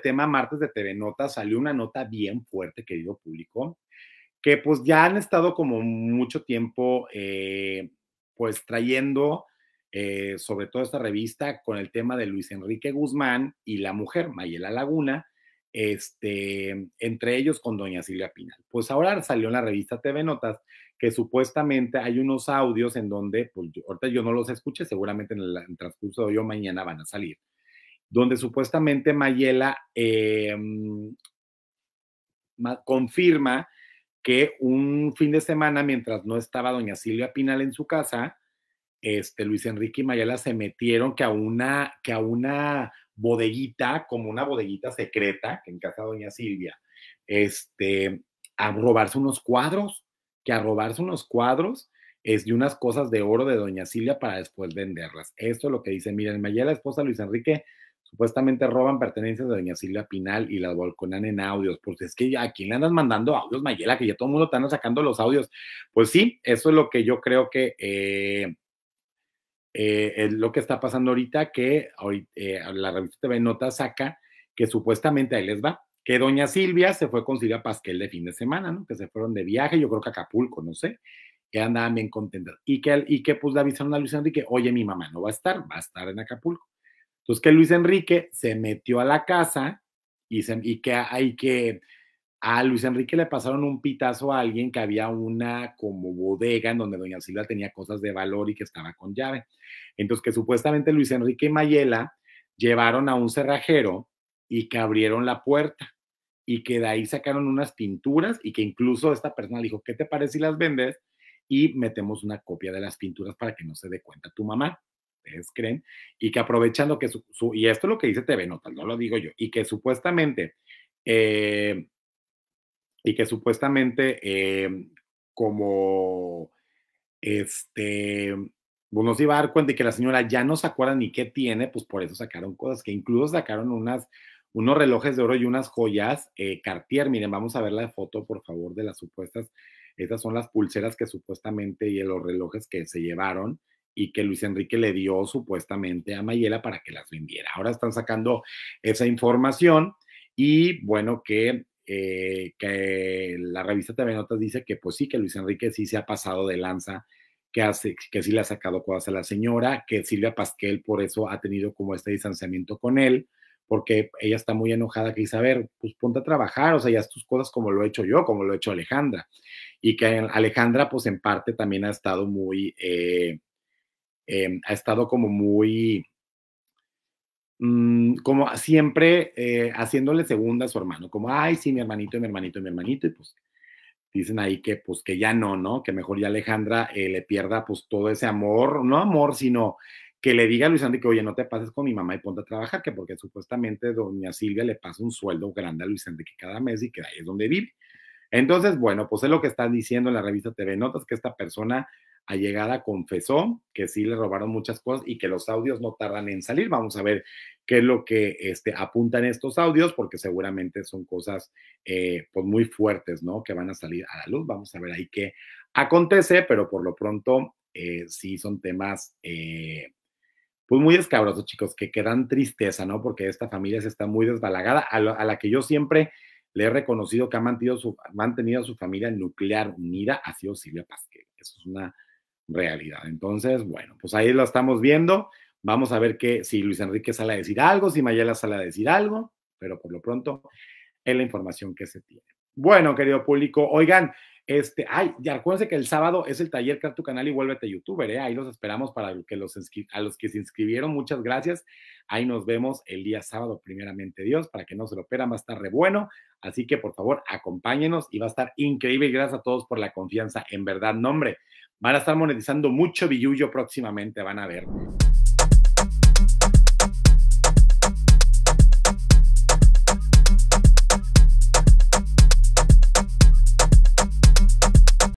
tema martes de TV Notas salió una nota bien fuerte, querido público, que pues ya han estado como mucho tiempo eh, pues trayendo eh, sobre todo esta revista con el tema de Luis Enrique Guzmán y la mujer, Mayela Laguna, este, entre ellos con doña Silvia Pinal. Pues ahora salió en la revista TV Notas que supuestamente hay unos audios en donde, pues yo, ahorita yo no los escuché, seguramente en el, en el transcurso de hoy o mañana van a salir, donde supuestamente Mayela eh, mm, confirma que un fin de semana, mientras no estaba doña Silvia Pinal en su casa, este, Luis Enrique y Mayela se metieron que a una, que a una bodeguita, como una bodeguita secreta, que en casa de doña Silvia, este, a robarse unos cuadros, que a robarse unos cuadros es de unas cosas de oro de doña Silvia para después venderlas. Esto es lo que dice, miren, Mayela, esposa Luis Enrique, Supuestamente roban pertenencias de doña Silvia Pinal y las volconan en audios. porque es que ya, ¿a quién le andas mandando audios, Mayela? Que ya todo el mundo está sacando los audios. Pues sí, eso es lo que yo creo que eh, eh, es lo que está pasando ahorita, que eh, la revista TV Nota saca que supuestamente ahí les va, que doña Silvia se fue con Silvia Pasquel de fin de semana, ¿no? Que se fueron de viaje, yo creo que a Acapulco, no sé que andaban bien contentas. Y que, y que pues le avisaron a Luis que oye, mi mamá no va a estar, va a estar en Acapulco. Entonces que Luis Enrique se metió a la casa y, que, hay que a Luis Enrique le pasaron un pitazo a alguien que había una como bodega en donde doña Silvia tenía cosas de valor y que estaba con llave. Entonces que supuestamente Luis Enrique y Mayela llevaron a un cerrajero y que abrieron la puerta y que de ahí sacaron unas pinturas y que incluso esta persona le dijo, ¿qué te parece si las vendes? Y metemos una copia de las pinturas para que no se dé cuenta tu mamá creen, y que aprovechando que su, y esto es lo que dice TV Notas, no lo digo yo, y que supuestamente, eh, y que supuestamente eh, como, este, bueno pues, se iba a dar cuenta y que la señora ya no se acuerda ni qué tiene, pues por eso sacaron cosas, que incluso sacaron unas, unos relojes de oro y unas joyas eh, Cartier. Miren, vamos a ver la foto, por favor, de las supuestas. Estas son las pulseras que supuestamente y los relojes que se llevaron y que Luis Enrique le dio supuestamente a Mayela para que las vendiera. Ahora están sacando esa información y bueno, que, eh, la revista TV Notas dice que pues sí, que Luis Enrique sí se ha pasado de lanza que, hace, que sí le ha sacado cosas a la señora, que Silvia Pasquel por eso ha tenido como este distanciamiento con él, porque ella está muy enojada que dice, a ver, pues ponte a trabajar, o sea, ya haz tus cosas como lo he hecho yo, como lo he hecho Alejandra. Y que Alejandra, pues en parte también ha estado muy, eh, Em, ha estado como muy, mm, como siempre eh, haciéndole segunda a su hermano, como, ay, sí, mi hermanito, mi hermanito, mi hermanito, y pues dicen ahí que pues que ya no, ¿no? Que mejor ya Alejandra eh, le pierda pues todo ese amor, no amor, sino que le diga a Luis que, oye, no te pases con mi mamá y ponte a trabajar, que porque supuestamente doña Silvia le pasa un sueldo grande a Luis que cada mes y que ahí es donde vive. Entonces, bueno, pues es lo que están diciendo en la revista TV Notas, que esta persona llegada confesó que sí le robaron muchas cosas y que los audios no tardan en salir. Vamos a ver qué es lo que este, apuntan estos audios, porque seguramente son cosas eh, pues muy fuertes, ¿no? Que van a salir a la luz. Vamos a ver ahí qué acontece, pero por lo pronto eh, sí son temas... Eh, pues muy escabrosos, chicos, que, quedan tristeza, ¿no? Porque esta familia se está muy desbalagada, a, la que yo siempre le he reconocido que ha mantenido su, mantenido su familia nuclear unida, ha sido Silvia Pasquel. Eso es una realidad. Entonces, bueno, pues ahí lo estamos viendo. Vamos a ver que, si Luis Enrique sale a decir algo, si Mayela sale a decir algo, pero por lo pronto es la información que se tiene. Bueno, querido público, oigan, este, ay, ya acuérdense que el sábado es el taller Crea tu canal y vuélvete youtuber, ¿eh? Ahí los esperamos para que los a los que se inscribieron, muchas gracias. Ahí nos vemos el día sábado, primeramente Dios, para que no se lo operan, más tarde. bueno. Así que por favor, acompáñenos y va a estar increíble. Gracias a todos por la confianza, en verdad, nombre. Van a estar monetizando mucho billuyo próximamente, van a ver.